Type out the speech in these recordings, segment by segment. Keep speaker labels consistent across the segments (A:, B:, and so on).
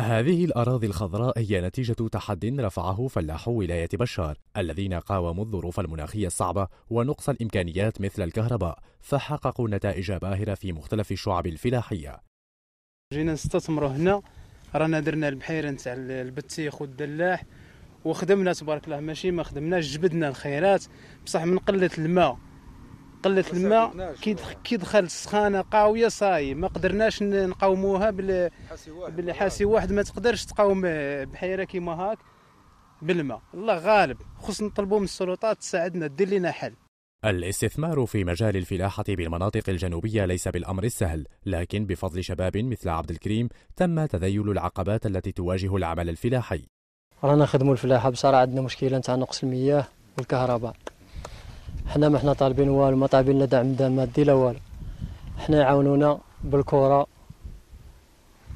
A: هذه الأراضي الخضراء هي نتيجة تحد رفعه فلاحو ولاية بشار الذين قاوموا الظروف المناخية الصعبة ونقص الإمكانيات مثل الكهرباء فحققوا نتائج باهرة في مختلف الشعب الفلاحية
B: جينا نستثمروا هنا رانا درنا البحيرة نتاع البتيخ والدلاح وخدمنا تبارك الله ماشي ما خدمناش جبدنا الخيرات بصح من قلة الماء قله الماء كي دخل السخانه قاويه صاي ما قدرناش نقاوموها بال بالحاسي واحد ما تقدرش تقاوم بحيره كيما هاك بالماء الله غالب خص نطلبوا من السلطات تساعدنا دير لنا حل
A: الاستثمار في مجال الفلاحة بالمناطق الجنوبية ليس بالأمر السهل، لكن بفضل شباب مثل عبد الكريم تم تذيل العقبات التي تواجه العمل الفلاحي.
C: رانا نخدموا الفلاحة بصراحة عندنا مشكلة نتاع نقص المياه والكهرباء، حنا ما حنا طالبين والو ما طالبين لا دعم مادي لا والو حنا يعاونونا بالكره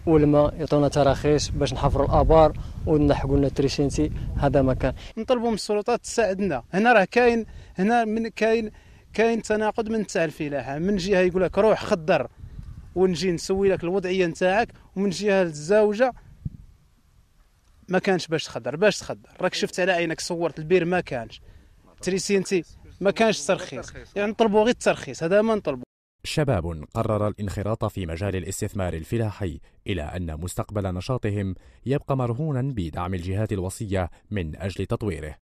C: والماء يعطونا تراخيص باش نحفروا الابار ونلحقوا لنا تريشينتي هذا ما كان
B: نطلبوا من السلطات تساعدنا هنا راه كاين هنا من كاين كاين تناقض من تاع الفلاحه من جهه يقول لك روح خضر ونجي نسوي لك الوضعيه نتاعك ومن جهه الزوجه ما كانش باش تخضر باش تخضر راك شفت على عينك صورت البير ما كانش تريسينتي ما كانش ترخيص يعني نطلبوا غير الترخيص هذا ما نطلبوا
A: شباب قرر الانخراط في مجال الاستثمار الفلاحي إلى أن مستقبل نشاطهم يبقى مرهونا بدعم الجهات الوصية من أجل تطويره